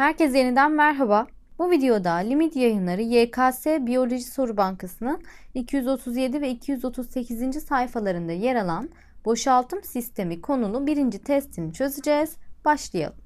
Herkese yeniden merhaba. Bu videoda limit yayınları YKS Biyoloji Soru Bankası'nın 237 ve 238. sayfalarında yer alan boşaltım sistemi konulu birinci testini çözeceğiz. Başlayalım.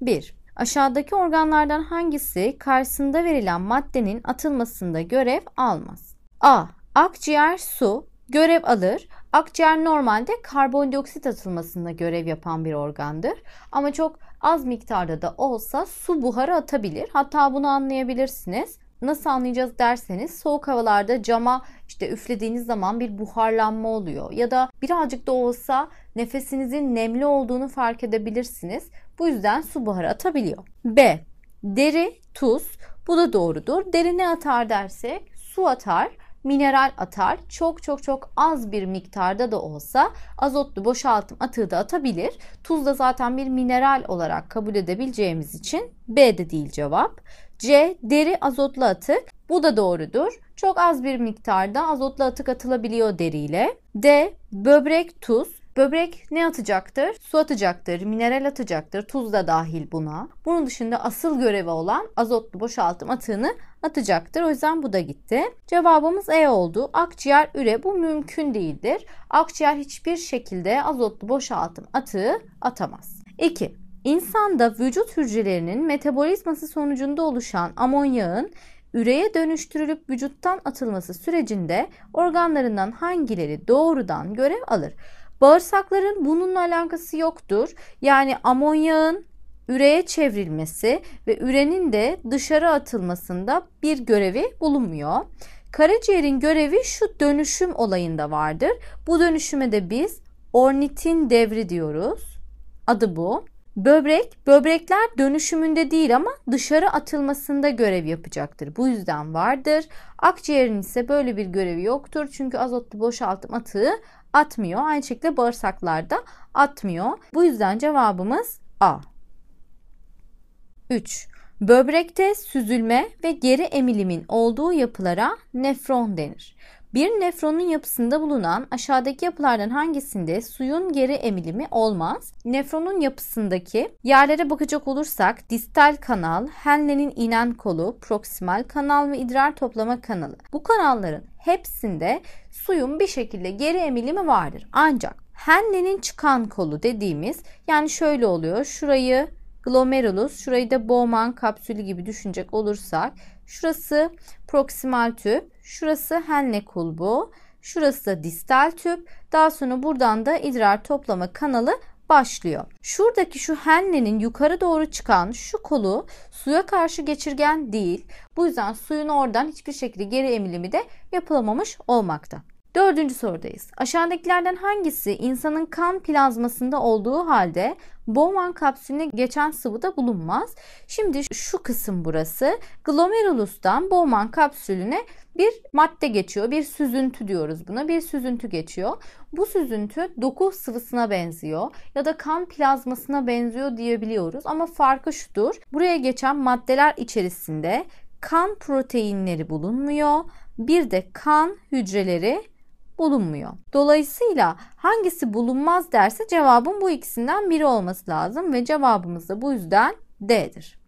1. Aşağıdaki organlardan hangisi karşısında verilen maddenin atılmasında görev almaz? A. Akciğer su görev alır. Akciğer normalde karbondioksit atılmasında görev yapan bir organdır. Ama çok az miktarda da olsa su buharı atabilir. Hatta bunu anlayabilirsiniz. Nasıl anlayacağız derseniz soğuk havalarda cama işte üflediğiniz zaman bir buharlanma oluyor ya da birazcık da olsa nefesinizin nemli olduğunu fark edebilirsiniz. Bu yüzden su buharı atabiliyor. B. Deri, tuz. Bu da doğrudur. Deri ne atar dersek su atar mineral atar. Çok çok çok az bir miktarda da olsa azotlu boşaltım atığı da atabilir. Tuz da zaten bir mineral olarak kabul edebileceğimiz için B de değil cevap. C. Deri azotlu atık. Bu da doğrudur. Çok az bir miktarda azotlu atık atılabiliyor deriyle. D. Böbrek tuz. Böbrek ne atacaktır? Su atacaktır, mineral atacaktır, tuz da dahil buna. Bunun dışında asıl görevi olan azotlu boşaltım atığını atacaktır. O yüzden bu da gitti. Cevabımız E oldu. Akciğer üre bu mümkün değildir. Akciğer hiçbir şekilde azotlu boşaltım atığı atamaz. 2. İnsanda vücut hücrelerinin metabolizması sonucunda oluşan amonyağın üreye dönüştürülüp vücuttan atılması sürecinde organlarından hangileri doğrudan görev alır? Bağırsakların bununla alakası yoktur. Yani amonyağın üreye çevrilmesi ve ürenin de dışarı atılmasında bir görevi bulunmuyor. Karaciğerin görevi şu dönüşüm olayında vardır. Bu dönüşüme de biz ornitin devri diyoruz. Adı bu. Böbrek, böbrekler dönüşümünde değil ama dışarı atılmasında görev yapacaktır. Bu yüzden vardır. Akciğerin ise böyle bir görevi yoktur. Çünkü azotlu boşaltım atığı atmıyor. Aynı şekilde bağırsaklarda atmıyor. Bu yüzden cevabımız A. 3. Böbrekte süzülme ve geri emilimin olduğu yapılara nefron denir. Bir nefronun yapısında bulunan aşağıdaki yapılardan hangisinde suyun geri emilimi olmaz? Nefronun yapısındaki yerlere bakacak olursak distal kanal, Henle'nin inen kolu, proksimal kanal ve idrar toplama kanalı. Bu kanalların hepsinde suyun bir şekilde geri emilimi vardır. Ancak Henle'nin çıkan kolu dediğimiz yani şöyle oluyor. Şurayı glomerulus, şurayı da Bowman kapsülü gibi düşünecek olursak Şurası proksimal tüp. Şurası henle kulbu. Şurası da distal tüp. Daha sonra buradan da idrar toplama kanalı başlıyor. Şuradaki şu henlenin yukarı doğru çıkan şu kolu suya karşı geçirgen değil. Bu yüzden suyun oradan hiçbir şekilde geri emilimi de yapılamamış olmakta. Dördüncü sorudayız. Aşağıdakilerden hangisi insanın kan plazmasında olduğu halde Bowman kapsülüne geçen sıvıda bulunmaz? Şimdi şu kısım burası. Glomerulus'tan Bowman kapsülüne bir madde geçiyor. Bir süzüntü diyoruz buna. Bir süzüntü geçiyor. Bu süzüntü doku sıvısına benziyor ya da kan plazmasına benziyor diyebiliyoruz. Ama farkı şudur. Buraya geçen maddeler içerisinde kan proteinleri bulunmuyor. Bir de kan hücreleri bulunmuyor. Dolayısıyla hangisi bulunmaz derse cevabın bu ikisinden biri olması lazım ve cevabımız da bu yüzden D'dir.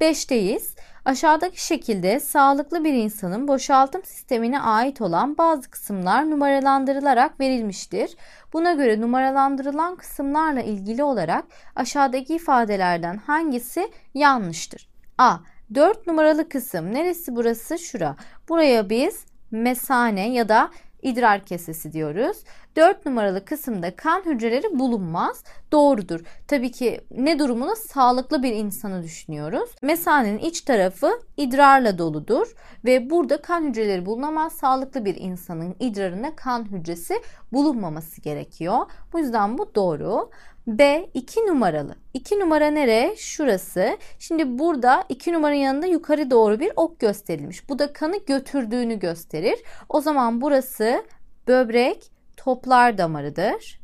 5'teyiz. Aşağıdaki şekilde sağlıklı bir insanın boşaltım sistemine ait olan bazı kısımlar numaralandırılarak verilmiştir. Buna göre numaralandırılan kısımlarla ilgili olarak aşağıdaki ifadelerden hangisi yanlıştır? A. 4 numaralı kısım. Neresi burası? Şura. Buraya biz mesane ya da idrar kesesi diyoruz. 4 numaralı kısımda kan hücreleri bulunmaz. Doğrudur. Tabii ki ne durumunu sağlıklı bir insanı düşünüyoruz. Mesanenin iç tarafı idrarla doludur ve burada kan hücreleri bulunamaz. Sağlıklı bir insanın idrarında kan hücresi bulunmaması gerekiyor. Bu yüzden bu doğru. B 2 numaralı. 2 numara nere? Şurası. Şimdi burada 2 numaranın yanında yukarı doğru bir ok gösterilmiş. Bu da kanı götürdüğünü gösterir. O zaman burası böbrek toplar damarıdır.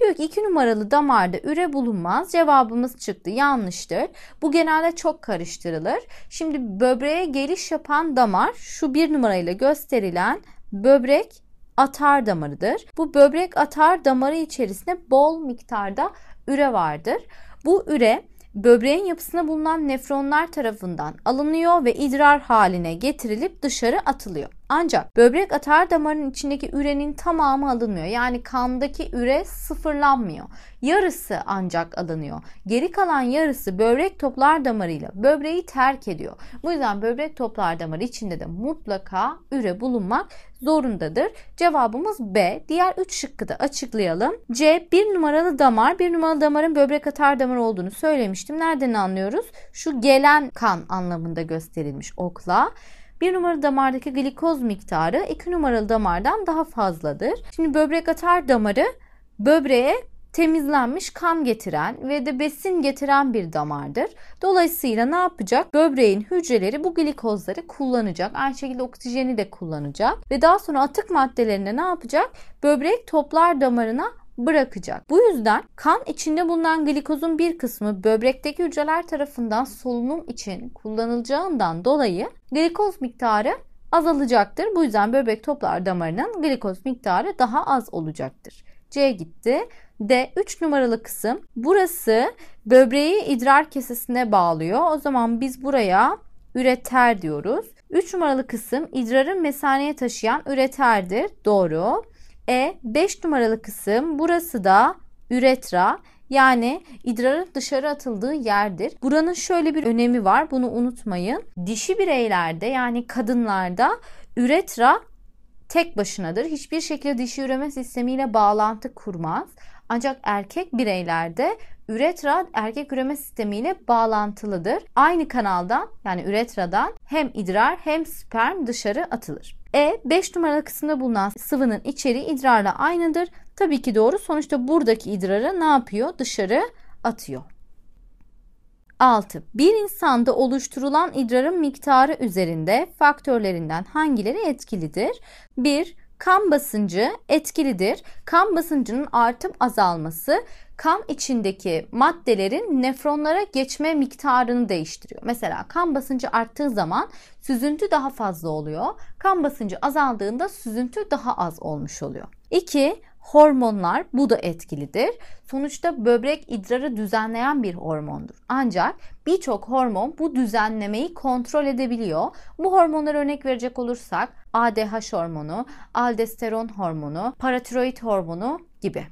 Diyor ki 2 numaralı damarda üre bulunmaz. Cevabımız çıktı. Yanlıştır. Bu genelde çok karıştırılır. Şimdi böbreğe geliş yapan damar şu 1 numarayla gösterilen böbrek atar damarıdır. Bu böbrek atar damarı içerisinde bol miktarda üre vardır. Bu üre böbreğin yapısına bulunan nefronlar tarafından alınıyor ve idrar haline getirilip dışarı atılıyor. Ancak böbrek atar damarının içindeki ürenin tamamı alınmıyor. Yani kandaki üre sıfırlanmıyor. Yarısı ancak alınıyor. Geri kalan yarısı böbrek toplar damarıyla böbreği terk ediyor. Bu yüzden böbrek toplar damarı içinde de mutlaka üre bulunmak zorundadır. Cevabımız B. Diğer 3 şıkkı da açıklayalım. C. Bir numaralı damar. Bir numaralı damarın böbrek atar damar olduğunu söylemiştim. Nereden anlıyoruz? Şu gelen kan anlamında gösterilmiş okla. Bir numaralı damardaki glikoz miktarı iki numaralı damardan daha fazladır. Şimdi böbrek atar damarı böbreğe temizlenmiş kan getiren ve de besin getiren bir damardır. Dolayısıyla ne yapacak? Böbreğin hücreleri bu glikozları kullanacak. Aynı şekilde oksijeni de kullanacak. Ve daha sonra atık maddelerine ne yapacak? Böbrek toplar damarına bırakacak. Bu yüzden kan içinde bulunan glikozun bir kısmı böbrekteki hücreler tarafından solunum için kullanılacağından dolayı glikoz miktarı azalacaktır. Bu yüzden böbrek toplar damarının glikoz miktarı daha az olacaktır. C gitti. D 3 numaralı kısım. Burası böbreği idrar kesesine bağlıyor. O zaman biz buraya üreter diyoruz. 3 numaralı kısım idrarı mesaneye taşıyan üreterdir. Doğru. E 5 numaralı kısım burası da üretra yani idrarın dışarı atıldığı yerdir. Buranın şöyle bir önemi var bunu unutmayın. Dişi bireylerde yani kadınlarda üretra tek başınadır. Hiçbir şekilde dişi üreme sistemiyle bağlantı kurmaz. Ancak erkek bireylerde üretra erkek üreme sistemiyle bağlantılıdır. Aynı kanaldan yani üretradan hem idrar hem sperm dışarı atılır. E 5 numaralı kısımda bulunan sıvının içeriği idrarla aynıdır. Tabii ki doğru. Sonuçta buradaki idrarı ne yapıyor? Dışarı atıyor. 6. Bir insanda oluşturulan idrarın miktarı üzerinde faktörlerinden hangileri etkilidir? 1. Kan basıncı etkilidir. Kan basıncının artım azalması kan içindeki maddelerin nefronlara geçme miktarını değiştiriyor. Mesela kan basıncı arttığı zaman süzüntü daha fazla oluyor. Kan basıncı azaldığında süzüntü daha az olmuş oluyor. 2. Hormonlar bu da etkilidir. Sonuçta böbrek idrarı düzenleyen bir hormondur. Ancak birçok hormon bu düzenlemeyi kontrol edebiliyor. Bu hormonlara örnek verecek olursak ADH hormonu, aldosteron hormonu, paratiroid hormonu gibi.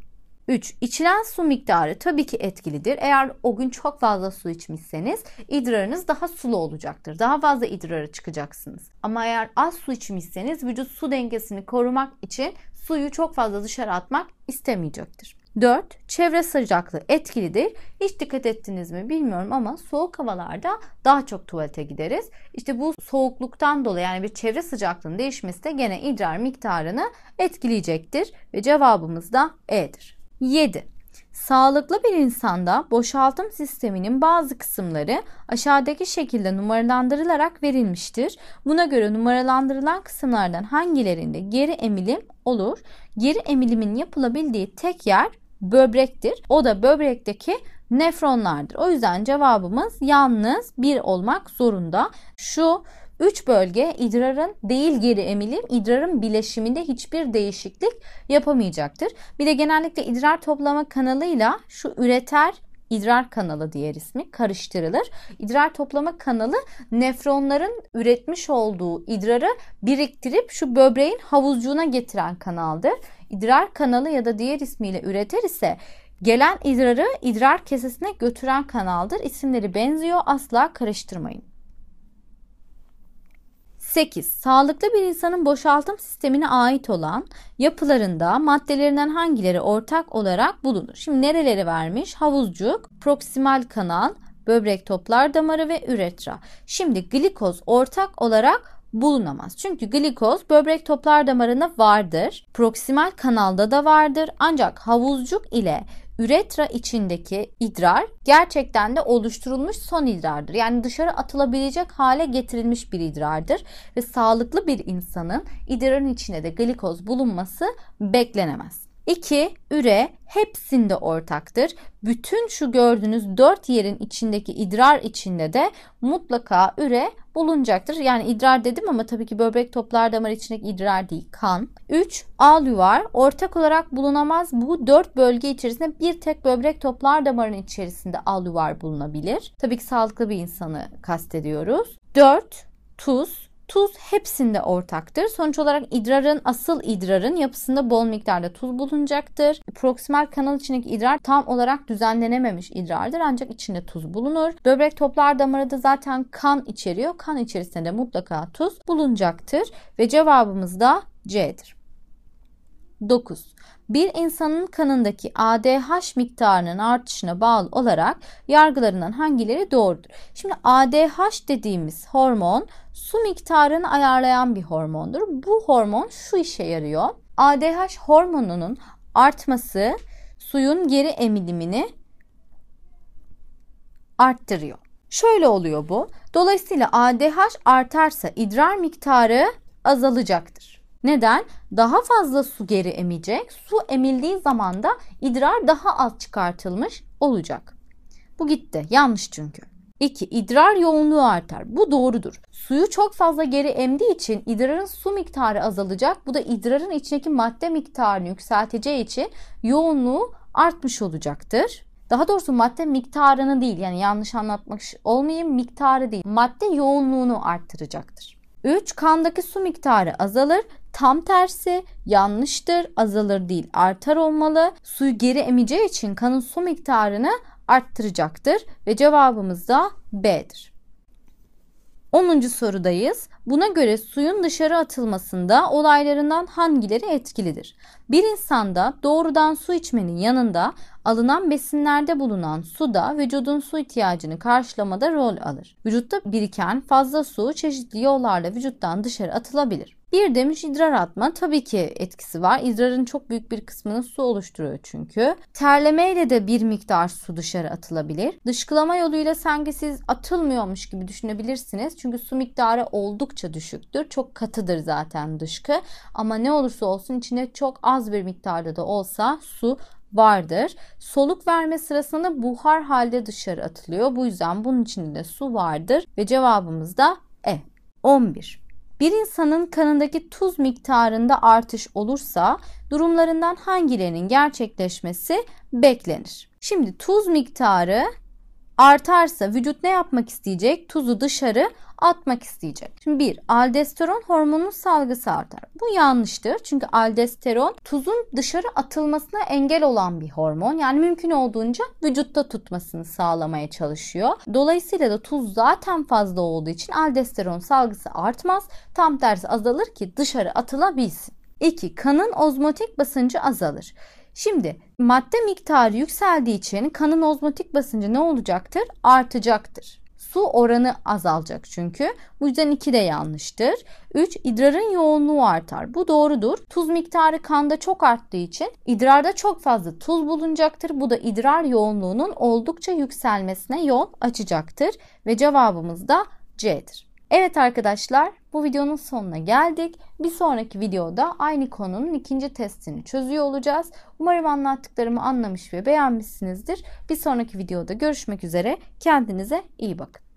3. İçilen su miktarı tabii ki etkilidir. Eğer o gün çok fazla su içmişseniz idrarınız daha sulu olacaktır. Daha fazla idrara çıkacaksınız. Ama eğer az su içmişseniz vücut su dengesini korumak için suyu çok fazla dışarı atmak istemeyecektir. 4. Çevre sıcaklığı etkilidir. Hiç dikkat ettiniz mi bilmiyorum ama soğuk havalarda daha çok tuvalete gideriz. İşte bu soğukluktan dolayı yani bir çevre sıcaklığının değişmesi de gene idrar miktarını etkileyecektir ve cevabımız da E'dir. 7. Sağlıklı bir insanda boşaltım sisteminin bazı kısımları aşağıdaki şekilde numaralandırılarak verilmiştir. Buna göre numaralandırılan kısımlardan hangilerinde geri emilim olur? Geri emilimin yapılabildiği tek yer böbrektir. O da böbrekteki nefronlardır. O yüzden cevabımız yalnız bir olmak zorunda. Şu Üç bölge idrarın değil geri emilim, idrarın bileşiminde hiçbir değişiklik yapamayacaktır. Bir de genellikle idrar toplama kanalıyla şu üreter idrar kanalı diğer ismi karıştırılır. İdrar toplama kanalı nefronların üretmiş olduğu idrarı biriktirip şu böbreğin havuzcuğuna getiren kanaldır. İdrar kanalı ya da diğer ismiyle üreter ise gelen idrarı idrar kesesine götüren kanaldır. İsimleri benziyor asla karıştırmayın. 8. Sağlıklı bir insanın boşaltım sistemine ait olan yapılarında maddelerinden hangileri ortak olarak bulunur? Şimdi nereleri vermiş? Havuzcuk, proksimal kanal, böbrek toplar damarı ve üretra. Şimdi glikoz ortak olarak bulunamaz. Çünkü glikoz böbrek toplar damarına vardır. Proksimal kanalda da vardır. Ancak havuzcuk ile üretra içindeki idrar gerçekten de oluşturulmuş son idrardır. Yani dışarı atılabilecek hale getirilmiş bir idrardır ve sağlıklı bir insanın idrarın içinde de glikoz bulunması beklenemez. 2. Üre hepsinde ortaktır. Bütün şu gördüğünüz dört yerin içindeki idrar içinde de mutlaka üre bulunacaktır. Yani idrar dedim ama tabii ki böbrek toplar damar içindeki idrar değil kan. 3. Alüvar ortak olarak bulunamaz. Bu 4 bölge içerisinde bir tek böbrek toplar damarın içerisinde alüvar bulunabilir. Tabii ki sağlıklı bir insanı kastediyoruz. 4. Tuz Tuz hepsinde ortaktır. Sonuç olarak idrarın, asıl idrarın yapısında bol miktarda tuz bulunacaktır. Proksimal kanal içindeki idrar tam olarak düzenlenememiş idrardır ancak içinde tuz bulunur. Böbrek toplar damarı da zaten kan içeriyor. Kan içerisinde de mutlaka tuz bulunacaktır ve cevabımız da C'dir. 9. Bir insanın kanındaki ADH miktarının artışına bağlı olarak yargılarından hangileri doğrudur? Şimdi ADH dediğimiz hormon su miktarını ayarlayan bir hormondur. Bu hormon şu işe yarıyor. ADH hormonunun artması suyun geri emilimini arttırıyor. Şöyle oluyor bu. Dolayısıyla ADH artarsa idrar miktarı azalacaktır. Neden? Daha fazla su geri emecek. Su emildiği zaman da idrar daha az çıkartılmış olacak. Bu gitti. Yanlış çünkü. 2. İdrar yoğunluğu artar. Bu doğrudur. Suyu çok fazla geri emdiği için idrarın su miktarı azalacak. Bu da idrarın içindeki madde miktarını yükselteceği için yoğunluğu artmış olacaktır. Daha doğrusu madde miktarını değil yani yanlış anlatmak olmayayım miktarı değil. Madde yoğunluğunu arttıracaktır. 3. Kandaki su miktarı azalır. Tam tersi yanlıştır. Azalır değil artar olmalı. Suyu geri emeceği için kanın su miktarını arttıracaktır ve cevabımız da B'dir. 10. sorudayız. Buna göre suyun dışarı atılmasında olaylarından hangileri etkilidir? Bir insanda doğrudan su içmenin yanında alınan besinlerde bulunan su da vücudun su ihtiyacını karşılamada rol alır. Vücutta biriken fazla su çeşitli yollarla vücuttan dışarı atılabilir. Bir demiş idrar atma tabii ki etkisi var. İdrarın çok büyük bir kısmını su oluşturuyor çünkü. Terlemeyle de bir miktar su dışarı atılabilir. Dışkılama yoluyla sanki siz atılmıyormuş gibi düşünebilirsiniz. Çünkü su miktarı oldukça düşüktür. Çok katıdır zaten dışkı. Ama ne olursa olsun içine çok az bir miktarda da olsa su vardır. Soluk verme sırasında buhar halde dışarı atılıyor. Bu yüzden bunun içinde su vardır ve cevabımız da E. 11. Bir insanın kanındaki tuz miktarında artış olursa durumlarından hangilerinin gerçekleşmesi beklenir? Şimdi tuz miktarı artarsa vücut ne yapmak isteyecek? Tuzu dışarı atmak isteyecek. Şimdi bir, aldosteron hormonunun salgısı artar. Bu yanlıştır. Çünkü aldosteron tuzun dışarı atılmasına engel olan bir hormon. Yani mümkün olduğunca vücutta tutmasını sağlamaya çalışıyor. Dolayısıyla da tuz zaten fazla olduğu için aldosteron salgısı artmaz. Tam tersi azalır ki dışarı atılabilsin. 2. Kanın ozmotik basıncı azalır. Şimdi madde miktarı yükseldiği için kanın ozmotik basıncı ne olacaktır? Artacaktır. Su oranı azalacak çünkü. Bu yüzden 2 de yanlıştır. 3. idrarın yoğunluğu artar. Bu doğrudur. Tuz miktarı kanda çok arttığı için idrarda çok fazla tuz bulunacaktır. Bu da idrar yoğunluğunun oldukça yükselmesine yol açacaktır. Ve cevabımız da C'dir. Evet arkadaşlar bu videonun sonuna geldik. Bir sonraki videoda aynı konunun ikinci testini çözüyor olacağız. Umarım anlattıklarımı anlamış ve beğenmişsinizdir. Bir sonraki videoda görüşmek üzere. Kendinize iyi bakın.